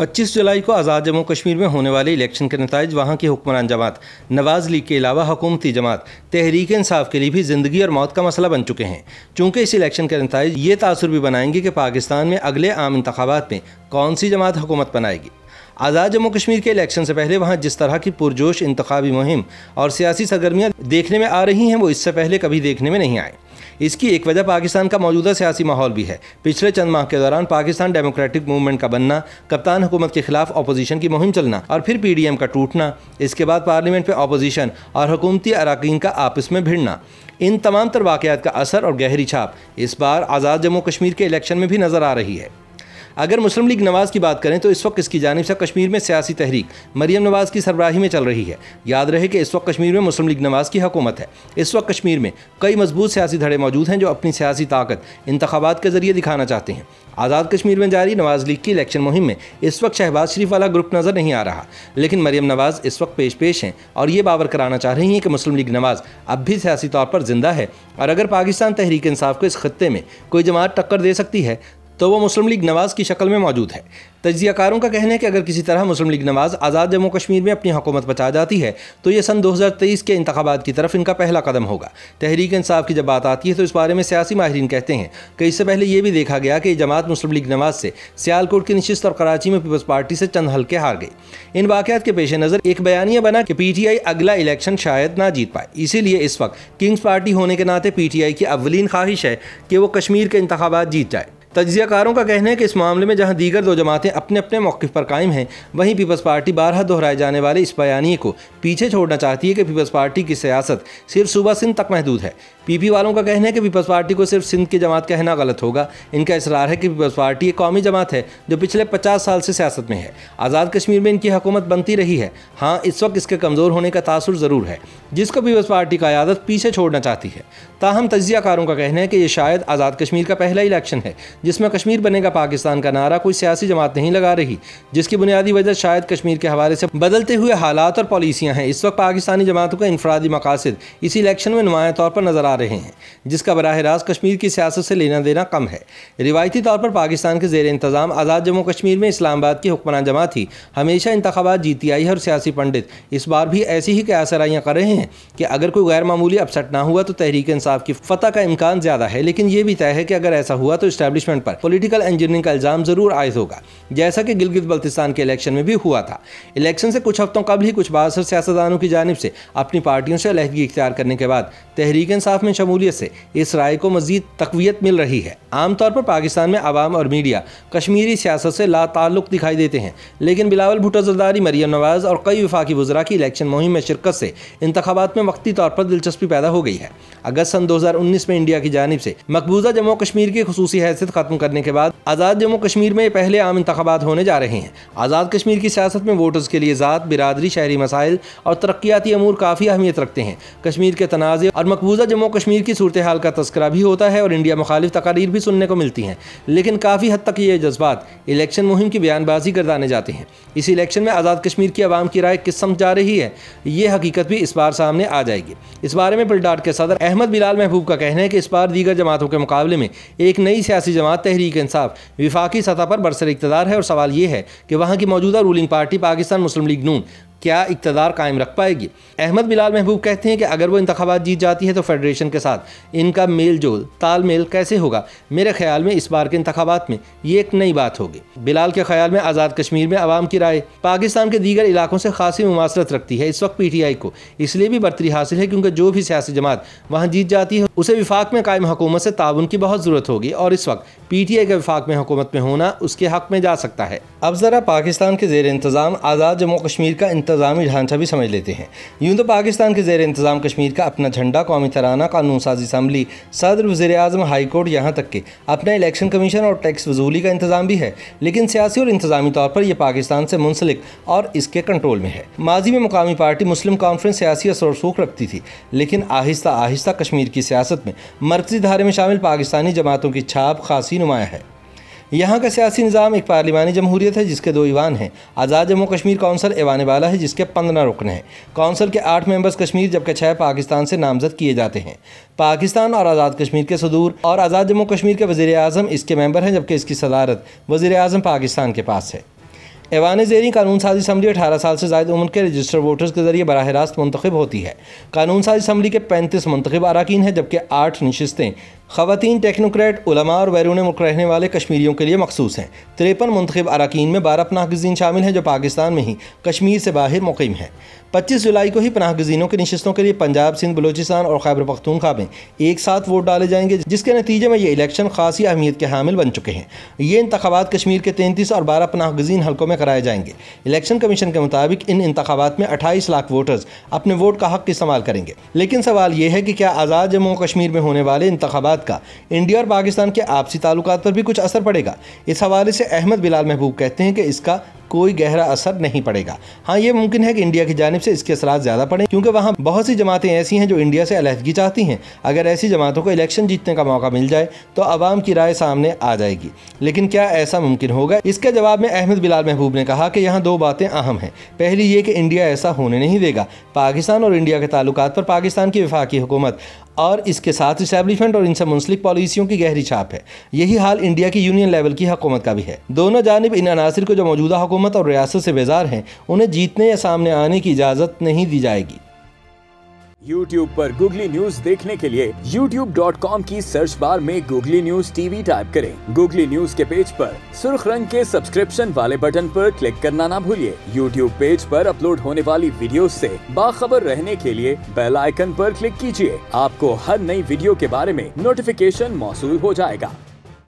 25 जुलाई को आज़ाद जम्मू कश्मीर में होने वाले इलेक्शन के नतज वहाँ की हुक्मरान जमात नवाज लीग के अलावा हुकूमती जमात तहरीक इंसाफ के लिए भी ज़िंदगी और मौत का मसला बन चुके हैं चूँकि इस इलेक्शन के नतज ये तासर भी बनाएंगे कि पाकिस्तान में अगले आम इंतबात में कौन सी जमात हुकूमत बनाएगी आज़ाद जम्मू कश्मीर के इलेक्शन से पहले वहाँ जिस तरह की पुरजोश इंतबी मुहिम और सियासी सरगर्मियाँ देखने में आ रही हैं वो इससे पहले कभी देखने में नहीं आए इसकी एक वजह पाकिस्तान का मौजूदा सियासी माहौल भी है पिछले चंद माह के दौरान पाकिस्तान डेमोक्रेटिक मूवमेंट का बनना कप्तान हुकूमत के खिलाफ अपोजिशन की मुहिम चलना और फिर पीडीएम का टूटना इसके बाद पार्लियामेंट पर अपोजिशन और हुकूमती अरकान का आपस में भिड़ना इन तमाम तर वाकत का असर और गहरी छाप इस बार आज़ाद जम्मू कश्मीर के इलेक्शन में भी नज़र आ रही है अगर मुस्लिम लीग नवाज़ की बात करें तो इस वक्त इसकी जानब से कश्मीर में सियासी तहरीक मरीम नवाज़ की सरबराही में चल रही है याद रहे कि इस वक्त कश्मीर में मुस्लिम लीग नवाज़ की हकूमत है इस वक्त कश्मीर में कई मजबूत सियासी धड़े मौजूद हैं जो अपनी सियासी ताकत इंतबात के जरिए दिखाना चाहते हैं आज़ाद कश्मीर में जारी नवाज़ लीग की इलेक्शन मुहिम में इस वक्त शहबाज शरीफ वाला ग्रुप नज़र नहीं आ रहा लेकिन मरीम नवाज़ इस वक्त पेश पेश हैं और ये बावर कराना चाह रही हैं कि मुस्लिम लीग नवाज़ अब भी सियासी तौर पर जिंदा है और अगर पाकिस्तान तहरीक इंसाफ को इस खत्े में कोई जमात टक्कर दे सकती है तो वो मुस्लिम लीग नवाज़ की शक्ल में मौजूद है तजियाकारों का कहना है कि अगर किसी तरह मुस्लिम लीग नवाज़ आज़ाद जम्मू कश्मीर में अपनी हुकूमत बचा जाती है तो ये सन 2023 के इंतबात की तरफ इनका पहला कदम होगा तहरीक इंसाफ की जब बात आती है तो इस बारे में सियासी माहरीन कहते हैं कि इससे पहले ये भी देखा गया कि जमात मुस्लिम लीग नवाज़ से सियालकोट की नशस्त और कराची में पीपल्स पार्टी से चंद हल्के हार गई इन वाकत के पेश नज़र एक बयानिया बना कि पी टी आई अगला इलेक्शन शायद ना जीत पाए इसीलिए इस वक्त किंग्स पार्टी होने के नाते पी टी आई की अवलिन ख्वाहिश है कि वो कश्मीर के इंतबात जीत जाए तजियाकारों का कहना है कि इस मामले में जहां दीगर दो जमातें अपने अपने मौके पर कायम हैं वहीं पीपल्स पार्टी बारह दोहराए जाने वाले इस बयानी को पीछे छोड़ना चाहती है कि पीपल्स पार्टी की सियासत सिर्फ सूबा सिंध तक महदूद है पीपी वालों का कहना है कि पीपल्स पार्टी को सिर्फ सिंध की जमात कहना गलत होगा इनका इसरार है कि पीपल्स पार्टी एक कौमी जमात है जो पिछले पचास साल से सियासत में है आज़ाद कश्मीर में इनकी हुकूमत बनती रही है हाँ इस वक्त इसके कमज़ोर होने का तासर ज़रूर है जिसको पीपल्स पार्टी का आदत पीछे छोड़ना चाहती है ताहम तजियाकारों का कहना है कि ये शायद आज़ाद कश्मीर का पहला इलेक्शन है जिसमें कश्मीर बनेगा पाकिस्तान का नारा कोई सियासी जमात नहीं लगा रही जिसकी बुनियादी वजह शायद कश्मीर के हवाले से बदलते हुए हालात और पॉलिसियाँ हैं इस वक्त पाकिस्तानी जमातों के इनफरादी मकासद इसी इलेक्शन में नुमाया तौर पर नजर आ रहे हैं जिसका बरह रास्त कश्मीर की सियासत से लेना देना कम है रिवायती तौर पर पाकिस्तान के जेर इंतजाम आज़ाद जम्मू कश्मीर में इस्लामाबाद की हुक्मरान जमात ही हमेशा इंतबात जीती आई है और सियासी पंडित इस बार भी ऐसी ही क्यासराइयाँ कर रहे हैं कि अगर कोई गैर मामूली अपसेट ना हुआ तो तहरीक इंसाफ की फतह का इम्कान ज़्यादा है लेकिन ये भी तय है कि अगर ऐसा हुआ तो इस्टेब्लिश इन्वेस्टमेंट पर पॉलिटिकल इंजीनियरिंग का इल्ज़ाम ज़रूर आयद होगा जैसा कि गिलगित बल्तिस्तान के इलेक्शन में भी हुआ था इलेक्शन से कुछ हफ्तों कबल ही कुछ बासर सियासतदानों की जानब से अपनी पार्टियों से अलहदगी इख्तियार करने के बाद तहरीक इंसाफ में शमूलियत से इस राय को मजीद तकवीत मिल रही है आमतौर पर पाकिस्तान में आवाम और मीडिया कश्मीरी सियासत से लाताल्लुक दिखाई देते हैं लेकिन बिलावल भुटो जरदारी मरियम नवाज़ और कई विफाक वजरा की इलेक्शन मुहिम में शिरकत से इंतबात में वक्ती तौर पर दिलचस्पी पैदा हो गई है अगस्त सन दो हज़ार उन्नीस में इंडिया की जानब से मकबूजा जम्मू कश्मीर की खसूसी हैसियत खत्म करने के बाद आज़ाद जम्मू कश्मीर में पहले आम इंतबात होने जा रहे हैं आज़ाद कश्मीर की सियासत में वोटर्स के लिए ज़ात बिरादरी शहरी मसाइल और तरक्याती अमूर काफ़ी अहमियत रखते हैं कश्मीर के तनाज़ और मकबूजा जम्मू कश्मीर की सूरत हाल का तस्करा भी होता है और इंडिया मुखालिफ तकारीर भी सुनने को मिलती हैं लेकिन काफ़ी हद तक ये जज्बात इलेक्शन मुहिम की बयानबाजी गर्दाने जाते हैं इस इलेक्शन में आज़ाद कश्मीर की आवाम की राय किस समझ जा रही है ये हकीकत भी इस बार सामने आ जाएगी इस बारे में पिलडाट के सदर अहमद बिलाल महबूब का कहना है कि इस बार दीगर जमातों के मुकाबले में एक नई सियासी जमात जमात तहरीक इंसाफ विफाकी सतह पर बरसर इकतदार है और सवाल यह है कि वहाँ की मौजूदा रूलिंग पार्टी पाकिस्तान मुस्लिम लीग नून क्या इकतदार कायम रख पाएगी अहमद बिलाल महबूब कहते हैं कि अगर वो इंतबात जीत जाती है तो फेडरेशन के साथ इनका मेल जोल तालमेल कैसे होगा मेरे ख्याल में इस बार के इंतबात में ये एक नई बात होगी बिलाल के ख्याल में आज़ाद कश्मीर में आवाम की राय पाकिस्तान के दीगर इलाकों से खासी मुमासरत रखती है इस वक्त पी टी आई को इसलिए भी बरतरी हासिल है क्योंकि जो भी सियासी जमात वहाँ जीत जाती है उसे विफाक में कायम हुकूमत से ताउन की बहुत ज़रूरत होगी और इस वक्त पी टी आई का विफाक में हुकूमत में होना उसके हक में जा सकता है अब ज़रा पाकिस्तान के जेर इंतज़ाम आज़ाद जम्मू कश्मीर का इंतजामी ढांचा भी समझ लेते हैं यूं तो पाकिस्तान के जेर इंतजाम कश्मीर का अपना झंडा कौमी तराना कानून साज इसम्बली सदर वजी अजम हाईकोर्ट यहाँ तक के अपना इलेक्शन कमीशन और टैक्स वजूली का इंतजाम भी है लेकिन सियासी और इंतजामी तौर पर यह पाकिस्तान से मुंसलिक और इसके कंट्रोल में है माजी में मुकामी पार्टी मुस्लिम कॉन्फ्रेंस सियासी असर सूख रखती थी लेकिन आहिस्ता आहिस्ता कश्मीर की सियासत में मरकजी धारे में शामिल पाकिस्तानी जमातों की छाप खासी नुमाया है यहाँ का सियासी निज़ाम एक पार्लिमानी जमहूरियत है जिसके दो ईवान हैं आज़ाद जम्मू कश्मीर कौंसल एवान वाला है जिसके पंद्रह रुकन हैं कौंसल के आठ मेंबर्स कश्मीर जबकि छः पाकिस्तान से नामजद किए जाते हैं पाकिस्तान और आज़ाद कश्मीर के सदूर और आज़ाद जम्मू कश्मीर के वज़ी अजम इसके मेंबर हैं जबकि इसकी सदारत वज़ी अजम पाकिस्तान के पास है ऐवान जेरी कानून साजी असम्बली अठारह साल से ज्यादा उम्र के रजिस्टर वोटर्स के जरिए बरह रास्त मंतखब होती है कानून साजी असम्बली के पैंतीस मंतखब अरकान हैं जबकि आठ नशस्तें खातन टेक्नोक्रेट उलमा और बैरून मुल्क रहने वाले कश्मीरियों के लिए मखसूस हैं तिरपन मंतखब अरकान में बारह पनाह गजीन शामिल हैं जो पाकिस्तान में ही कश्मीर से बाहर मुकम हैं पच्चीस जुलाई को ही पनाह गजीनों की नशस्तों के लिए पंजाब सिंध बलोचिस्तान और खैबर पख्तूनखा में एक साथ वोट डाले जाएंगे जिसके नतीजे में ये इलेक्शन खासी अहमियत के हामिल बन चुके हैं ये इंतबात कश्मीर के तैंतीस और बारह पनाह गजीन हल्कों में कराए जाएंगे इलेक्शन कमीशन के मुताबिक इन इंतबात में अट्ठाईस लाख वोटर्स अपने वोट का हक इस्तेमाल करेंगे लेकिन सवाल यह है कि क्या आज़ाद जम्मू कश्मीर में होने वाले इंतबात मुलाकात का इंडिया और पाकिस्तान के आपसी ताल्लुक पर भी कुछ असर पड़ेगा इस हवाले से अहमद बिलाल महबूब कहते हैं कि इसका कोई गहरा असर नहीं पड़ेगा हाँ ये मुमकिन है कि इंडिया की जानब से इसके असरा ज़्यादा पड़े क्योंकि वहाँ बहुत सी जमातें ऐसी हैं जो इंडिया से अलहदगी चाहती हैं अगर ऐसी जमातों को इलेक्शन जीतने का मौका मिल जाए तो आवाम की राय सामने आ जाएगी लेकिन क्या ऐसा मुमकिन होगा इसके जवाब में अहमद बिलाल महबूब ने कहा कि यहाँ दो बातें अहम हैं पहली ये कि इंडिया ऐसा होने नहीं देगा पाकिस्तान और इंडिया के ताल्लुक पर पाकिस्तान की वफाकी हुकूमत और इसके साथ इस्टेबलिशमेंट और इनसे मुंसलिक पॉलिसियों की गहरी छाप है यही हाल इंडिया की यूनियन लेवल की हुकूमत का भी है दोनों जानब इन अनासर को जो मौजूदा हुकूमत हुकूमत और रियासत से बेजार हैं उन्हें जीतने या सामने आने की इजाज़त नहीं दी जाएगी YouTube पर Google News देखने के लिए YouTube.com की सर्च बार में Google News TV टाइप करें। Google News के पेज पर सुर्ख रंग के सब्सक्रिप्शन वाले बटन पर क्लिक करना ना भूलिए YouTube पेज पर अपलोड होने वाली वीडियो से बाखबर रहने के लिए बेल आइकन पर क्लिक कीजिए आपको हर नई वीडियो के बारे में नोटिफिकेशन मौसू हो जाएगा